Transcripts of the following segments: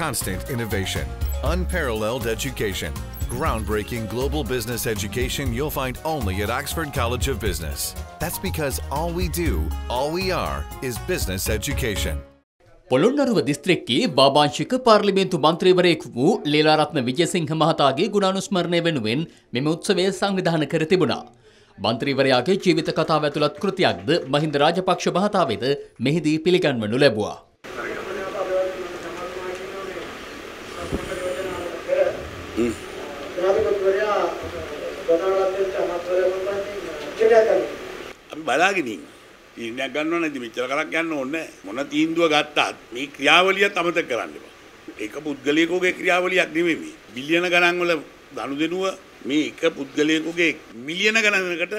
constant innovation, unparalleled education, groundbreaking global business education you'll find only at Oxford College of Business. That's because all we do, all we are, is business education. Polonnaruwa දිස්ත්‍රෙක්කේ බාභාංශික පාර්ලිමේන්තු මන්ත්‍රීවරයෙක් වූ ලේලාරත්න විජයසිංහ මහතාගේ ගුණානුස්මරණය වෙනුවෙන් මෙම උත්සවය සංවිධාන කර තිබුණා. මන්ත්‍රීවරයාගේ ජීවිත කතාව ඇතුළත් කෘතියක්ද මහින්ද රාජපක්ෂ මහතා වෙත මෙහිදී පිළිගන්වනු ලැබුවා. අපි බලාගෙන ඉන්න. තීන්දුවක් ගන්නව නැති මෙච්චර කරක් යන්න ඕනේ මොන තීන්දුව ගත්තත් මේ ක්‍රියාවලිය තමත කරන්න එපා. ඒක පුද්ගලයෙකුගේ ක්‍රියාවලියක් නෙමෙයි මේ. බිලියන ගණන් වල දනුදෙනුව මේ එක පුද්ගලයෙකුගේ මිලියන ගණනකට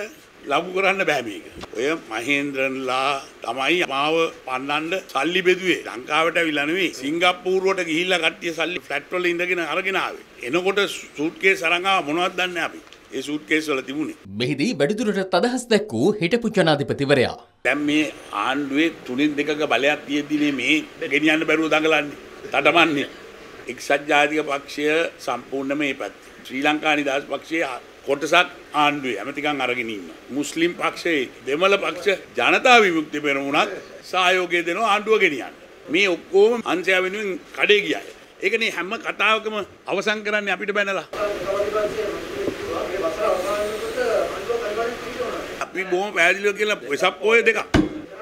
ලබු කරන්න බෑ මේක. ඔය මහේන්ද්‍රන්ලා තමයි මාව පන්නන්න සල්ලි බෙදුවේ. ලංකාවට ඇවිල්ලා නෙවෙයි. සිංගප්පූරුවට ගිහිල්ලා කට්ටිය සල්ලි ෆ්ලැට් වල ඉඳගෙන අරගෙන ආවේ. එනකොට සූට්කේස් අරන් ආව මොනවද දන්නේ අපි. ඒ සූට්කේස් වල තිබුණේ. මෙහිදී වැඩිදුරටත් අදහස් දැක්වූ හිටපු ජනාධිපතිවරයා. දැන් මේ ආණ්ඩුවේ තුනෙන් දෙකක බලයක් තියෙද්දී මේ ගෙනියන්න බැරුව දඟලන්නේ. තටමන්නේ. එක්සත් ජාතික පක්ෂය සම්පූර්ණ මේ පැත්තේ. ශ්‍රී ලංකා නිදහස් පක්ෂයේ කොටසක් ආණ්ඩුවේ ඇමතිකම් අරගෙන ඉන්නවා. මුස්ලිම් පක්ෂයේ දෙමළ පක්ෂ ජනතා විමුක්ති පෙරමුණත් සහයෝගය දෙනවා ආණ්ඩුව ගෙනියන්න. මේ ඔක්කොම අංශය වෙනුවෙන් කඩේ ගියා. ඒකනේ හැම කතාවකම අවසන් කරන්නේ අපිට බැනලා. අපි බොහොම පැහැදිලිව කියලා වෙසක් පොය දෙකක්.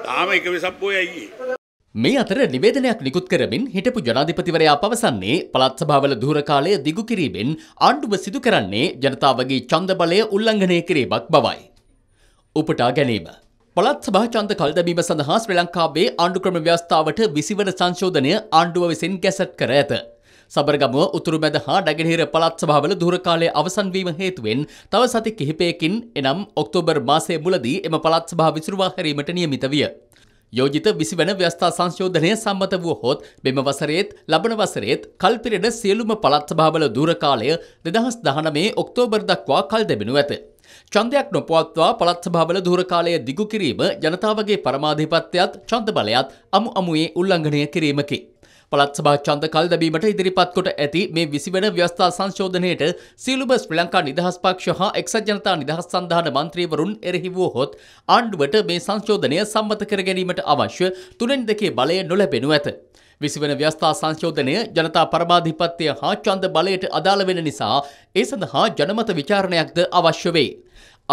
තාම එක වෙසක් පොයයි ගියේ. මේ අතර නිවේදනයක් නිකුත් කරමින් හිටපු ජනාධිපතිවරයා පවසන්නේ පළත් සභාවල ධූර කාලය දිගු කිරීමෙන් ආණ්ඩුව සිදු කරන්නේ ජනතාවගේ ඡන්ද බලය උල්ලංඝනය කිරීමක් බවයි. උපුටා ගැනීම. පළත් සභා ඡන්ද කල්දැමීම සඳහා ශ්‍රී ලංකාවේ ආණ්ඩු ක්‍රම ව්‍යවස්ථාවට 20 වන සංශෝධනය ආණ්ඩුව විසින් ගැසට් කර ඇත. සබරගමුව උතුරුමැද හා ඩගෙනහිර පළත් සභාවල දුරකාලය අවසන්වීම හේතුවෙන් තව සති කිහිපයකින් එනම් ඔක්තෝබර් මාසය මුලදී එම පළත් සභා විසුරුවා හැරීමට නියමිත විය. යෝජිත විසිවන ව්‍යස්ථා සංශෝධනය සම්මත වූ හොත් මෙම වසරේත් ලබන වසරේත් කල්පිරෙන සියලුම පළත් සභාවල දුරකාලය දෙදහස් දහනමේ ඔක්තෝබර් දක්වා කල් දෙබෙනු ඇත. චන්දයක් නොපවත්වා පළත් සභාවල දුරකාලය දිගු කිරීම ජනතාවගේ පරමාධිපත්‍යයත් චන්ද බලයත් අමු අමුයේ උල්ලංඝනය කිරීමකි. පළත් සභා ඡන්ද කල් දැබීමට ඉදිරිපත් කොට ඇති මේ 20 වෙනි ව්‍යවස්ථා සංශෝධනයේට සියලුම ශ්‍රී ලංකා නිදහස් පක්ෂ හා එක්සත් ජනතා නිදහස් සන්ධාන මන්ත්‍රීවරුන් එරෙහි වුවහොත් ආණ්ඩුවට මේ සංශෝධනය සම්මත කර ගැනීමට අවශ්‍ය තුනෙන් දෙකේ බලය නොලැබෙනු ඇත. විසිවන ව්‍යස්ථා සංශෝධනය ජනතා පරමාධිපත්‍යය හා චන්ද බලයට අදාළ වෙන නිසා ඒ සඳහා ජනමත විචාරණයක්ද අවශ්‍ය වේ.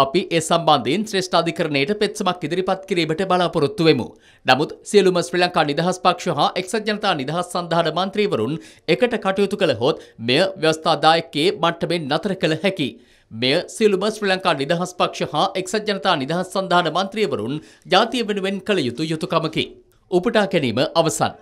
අපි ඒ සම්බන්ධයෙන් ශ්‍රේෂ්ඨ අධිකරණයට පෙත්සමක් ඉදිරිපත් කිරීමට බලාපොරොත්තු වෙමු. නමුත් සියලුම ශ්‍රී ලංකා නිදහස් පක්ෂ හා එක්සත් ජනතා නිදහස් සන්ධාන මන්ත්‍රීවරුන් එකට කටයුතු කළ හොත් මෙය ව්‍යවස්ථාදායකයේ මට්ටමින් නතර කළ හැකි. මෙය සියලුම ශ්‍රී ලංකා නිදහස් පක්ෂ හා එක්සත් ජනතා නිදහස් සන්ධාන මන්ත්‍රීවරුන් ජාතිය වෙනුවෙන් කළ යුතු යුතුකමකි. උපුටා ගැනීම අවසන්.